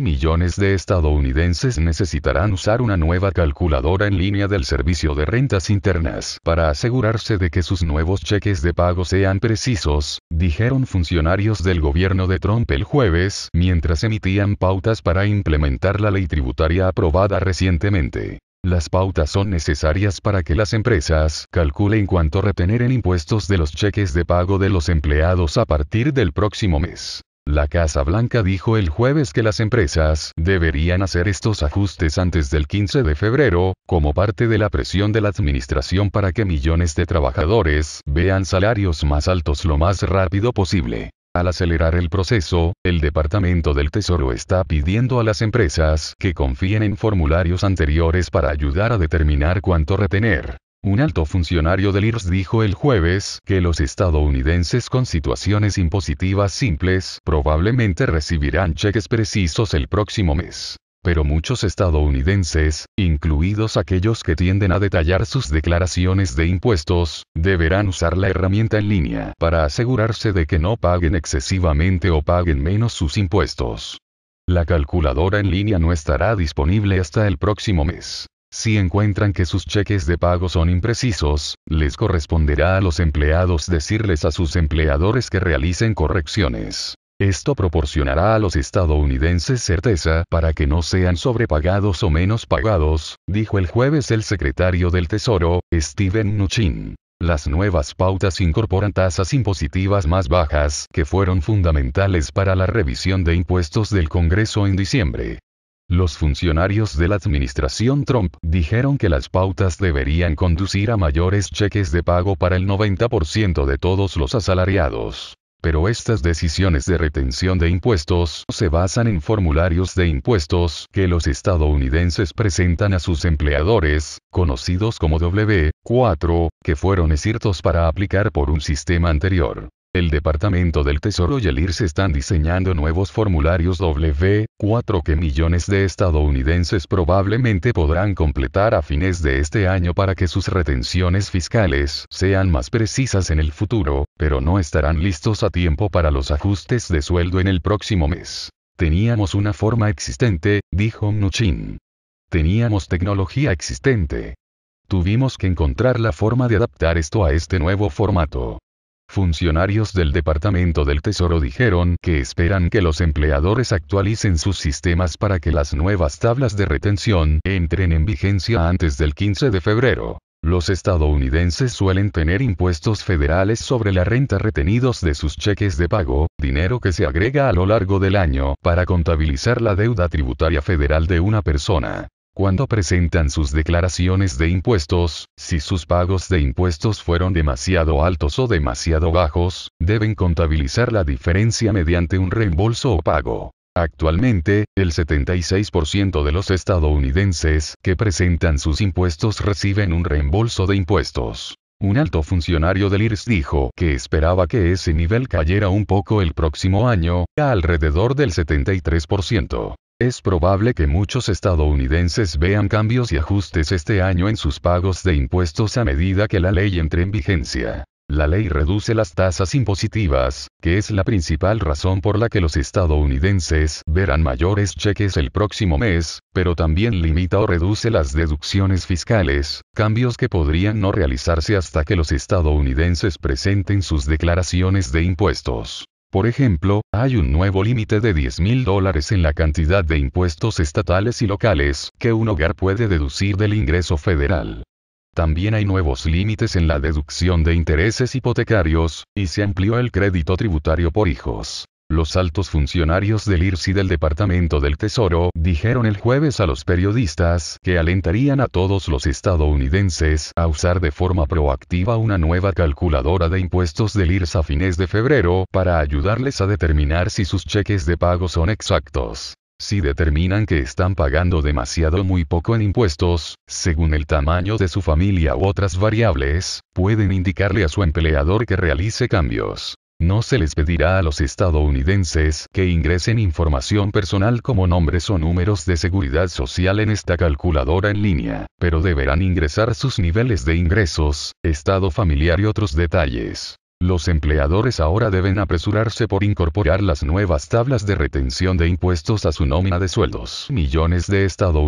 Millones de estadounidenses necesitarán usar una nueva calculadora en línea del Servicio de Rentas Internas para asegurarse de que sus nuevos cheques de pago sean precisos, dijeron funcionarios del gobierno de Trump el jueves, mientras emitían pautas para implementar la ley tributaria aprobada recientemente. Las pautas son necesarias para que las empresas calculen cuánto retener en impuestos de los cheques de pago de los empleados a partir del próximo mes. La Casa Blanca dijo el jueves que las empresas deberían hacer estos ajustes antes del 15 de febrero, como parte de la presión de la administración para que millones de trabajadores vean salarios más altos lo más rápido posible. Al acelerar el proceso, el Departamento del Tesoro está pidiendo a las empresas que confíen en formularios anteriores para ayudar a determinar cuánto retener. Un alto funcionario del IRS dijo el jueves que los estadounidenses con situaciones impositivas simples probablemente recibirán cheques precisos el próximo mes. Pero muchos estadounidenses, incluidos aquellos que tienden a detallar sus declaraciones de impuestos, deberán usar la herramienta en línea para asegurarse de que no paguen excesivamente o paguen menos sus impuestos. La calculadora en línea no estará disponible hasta el próximo mes. Si encuentran que sus cheques de pago son imprecisos, les corresponderá a los empleados decirles a sus empleadores que realicen correcciones. Esto proporcionará a los estadounidenses certeza para que no sean sobrepagados o menos pagados, dijo el jueves el secretario del Tesoro, Steven Mnuchin. Las nuevas pautas incorporan tasas impositivas más bajas que fueron fundamentales para la revisión de impuestos del Congreso en diciembre. Los funcionarios de la administración Trump dijeron que las pautas deberían conducir a mayores cheques de pago para el 90% de todos los asalariados. Pero estas decisiones de retención de impuestos se basan en formularios de impuestos que los estadounidenses presentan a sus empleadores, conocidos como W4, que fueron escritos para aplicar por un sistema anterior. El Departamento del Tesoro y el IRS están diseñando nuevos formularios W-4 que millones de estadounidenses probablemente podrán completar a fines de este año para que sus retenciones fiscales sean más precisas en el futuro, pero no estarán listos a tiempo para los ajustes de sueldo en el próximo mes. Teníamos una forma existente, dijo Mnuchin. Teníamos tecnología existente. Tuvimos que encontrar la forma de adaptar esto a este nuevo formato. Funcionarios del Departamento del Tesoro dijeron que esperan que los empleadores actualicen sus sistemas para que las nuevas tablas de retención entren en vigencia antes del 15 de febrero. Los estadounidenses suelen tener impuestos federales sobre la renta retenidos de sus cheques de pago, dinero que se agrega a lo largo del año para contabilizar la deuda tributaria federal de una persona cuando presentan sus declaraciones de impuestos, si sus pagos de impuestos fueron demasiado altos o demasiado bajos, deben contabilizar la diferencia mediante un reembolso o pago. Actualmente, el 76% de los estadounidenses que presentan sus impuestos reciben un reembolso de impuestos. Un alto funcionario del IRS dijo que esperaba que ese nivel cayera un poco el próximo año, a alrededor del 73%. Es probable que muchos estadounidenses vean cambios y ajustes este año en sus pagos de impuestos a medida que la ley entre en vigencia. La ley reduce las tasas impositivas, que es la principal razón por la que los estadounidenses verán mayores cheques el próximo mes, pero también limita o reduce las deducciones fiscales, cambios que podrían no realizarse hasta que los estadounidenses presenten sus declaraciones de impuestos. Por ejemplo, hay un nuevo límite de 10 mil dólares en la cantidad de impuestos estatales y locales que un hogar puede deducir del ingreso federal. También hay nuevos límites en la deducción de intereses hipotecarios, y se amplió el crédito tributario por hijos. Los altos funcionarios del IRS y del Departamento del Tesoro dijeron el jueves a los periodistas que alentarían a todos los estadounidenses a usar de forma proactiva una nueva calculadora de impuestos del IRS a fines de febrero para ayudarles a determinar si sus cheques de pago son exactos. Si determinan que están pagando demasiado o muy poco en impuestos, según el tamaño de su familia u otras variables, pueden indicarle a su empleador que realice cambios. No se les pedirá a los estadounidenses que ingresen información personal como nombres o números de seguridad social en esta calculadora en línea, pero deberán ingresar sus niveles de ingresos, estado familiar y otros detalles. Los empleadores ahora deben apresurarse por incorporar las nuevas tablas de retención de impuestos a su nómina de sueldos. Millones de estadounidenses